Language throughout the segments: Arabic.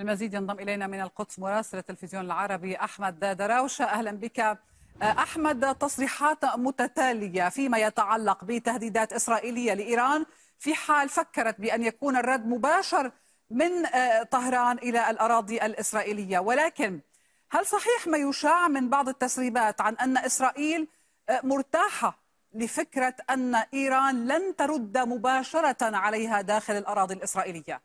المزيد ينضم الينا من القدس مراسل التلفزيون العربي احمد دراوشه اهلا بك احمد تصريحات متتاليه فيما يتعلق بتهديدات اسرائيليه لايران في حال فكرت بان يكون الرد مباشر من آه، طهران الى الاراضي الاسرائيليه ولكن هل صحيح ما يشاع من بعض التسريبات عن ان اسرائيل آه، مرتاحه لفكره ان ايران لن ترد مباشره عليها داخل الاراضي الاسرائيليه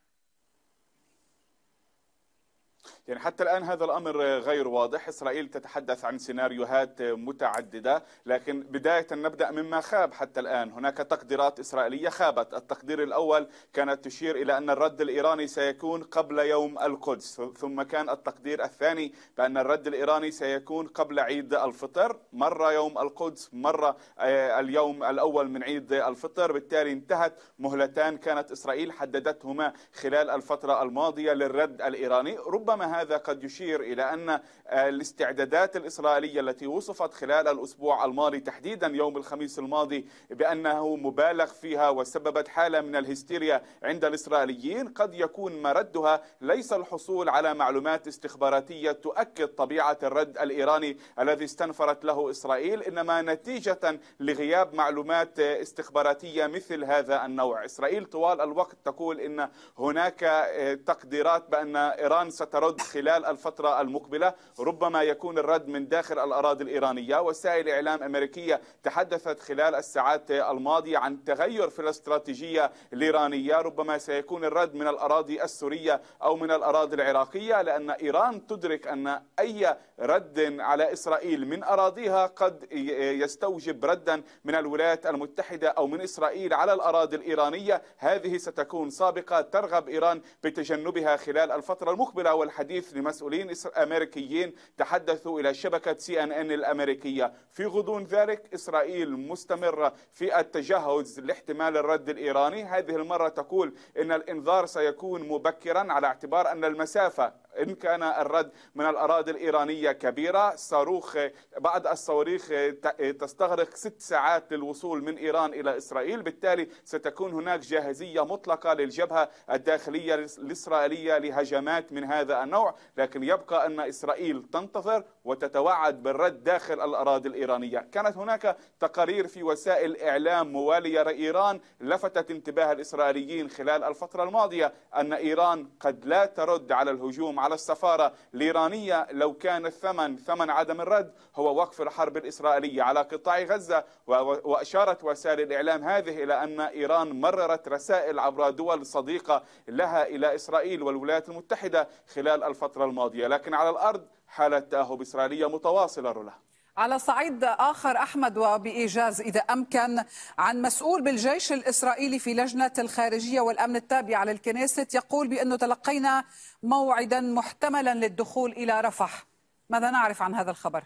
يعني حتى الآن هذا الأمر غير واضح إسرائيل تتحدث عن سيناريوهات متعددة لكن بداية نبدأ مما خاب حتى الآن هناك تقديرات إسرائيلية خابت التقدير الأول كانت تشير إلى أن الرد الإيراني سيكون قبل يوم القدس ثم كان التقدير الثاني بأن الرد الإيراني سيكون قبل عيد الفطر مرة يوم القدس مرة آه، اليوم الأول من عيد الفطر بالتالي انتهت مهلتان كانت إسرائيل حددتهما خلال الفترة الماضية للرد الإيراني ربما هذا قد يشير إلى أن آه، الاستعدادات الإسرائيلية التي وصفت خلال الأسبوع الماضي تحديدا يوم الخميس الماضي بأنه مبالغ فيها وسببت حالة من الهستيريا عند الإسرائيليين قد يكون مردها ليس الحصول على معلومات استخباراتية تؤكد طبيعة الرد الإيراني الذي استنفرت له إسرائيل إنما نتيجة لغياب معلومات استخباراتية مثل هذا النوع إسرائيل طوال الوقت تقول إن هناك آه، تقديرات بأن إيران سترد خلال الفترة المقبلة ربما يكون الرد من داخل الأراضي الإيرانية وسائل إعلام أمريكية تحدثت خلال الساعات الماضية عن تغير في الاستراتيجية الإيرانية ربما سيكون الرد من الأراضي السورية أو من الأراضي العراقية لأن إيران تدرك أن أي رد على إسرائيل من أراضيها قد يستوجب ردا من الولايات المتحدة أو من إسرائيل على الأراضي الإيرانية هذه ستكون سابقة ترغب إيران بتجنبها خلال الفترة المقبلة والحديث حديث لمسؤولين أمريكيين تحدثوا إلى شبكة سي أن أن الأمريكية في غضون ذلك إسرائيل مستمرة في التجهز لاحتمال الرد الإيراني هذه المرة تقول أن الإنذار سيكون مبكرا على اعتبار أن المسافة إن كان الرد من الأراضي الإيرانية كبيرة صاروخ بعض الصواريخ تستغرق ست ساعات للوصول من إيران إلى إسرائيل بالتالي ستكون هناك جاهزية مطلقة للجبهة الداخلية الإسرائيلية لهجمات من هذا النوع النوع لكن يبقى أن إسرائيل تنتظر وتتوعد بالرد داخل الأراضي الإيرانية كانت هناك تقارير في وسائل إعلام موالية لإيران لفتت انتباه الإسرائيليين خلال الفترة الماضية أن إيران قد لا ترد على الهجوم على السفارة الإيرانية لو كان الثمن ثمن عدم الرد هو وقف الحرب الإسرائيلية على قطاع غزة وأشارت وسائل الإعلام هذه إلى أن إيران مررت رسائل عبر دول صديقة لها إلى إسرائيل والولايات المتحدة خلال الفترة الماضية لكن على الأرض حالة تأهب إسرائيلية متواصلة رولا على صعيد آخر أحمد وبإيجاز إذا أمكن عن مسؤول بالجيش الإسرائيلي في لجنة الخارجية والأمن التابعة للكنيسة يقول بأنه تلقينا موعدا محتملا للدخول إلى رفح ماذا نعرف عن هذا الخبر؟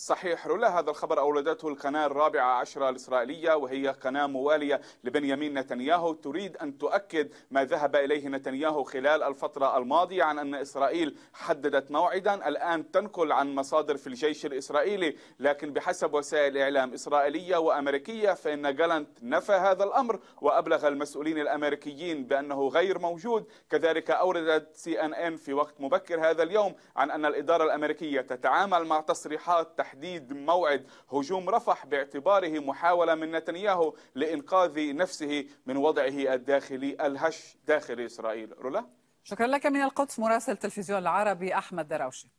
صحيح رولا هذا الخبر أولدته القناة الرابعة عشرة الإسرائيلية وهي قناة موالية لبنيامين نتنياهو تريد أن تؤكد ما ذهب إليه نتنياهو خلال الفترة الماضية عن أن إسرائيل حددت موعدا الآن تنقل عن مصادر في الجيش الإسرائيلي لكن بحسب وسائل إعلام إسرائيلية وأمريكية فإن جالنت نفى هذا الأمر وأبلغ المسؤولين الأمريكيين بأنه غير موجود كذلك أوردت سي أن إن في وقت مبكر هذا اليوم عن أن الإدارة الأمريكية تتعامل مع تصريحات تحديد موعد هجوم رفح باعتباره محاولة من نتنياهو لإنقاذ نفسه من وضعه الداخلي الهش داخل إسرائيل رولا شكرا لك من القدس مراسل تلفزيون العربي أحمد دراوشي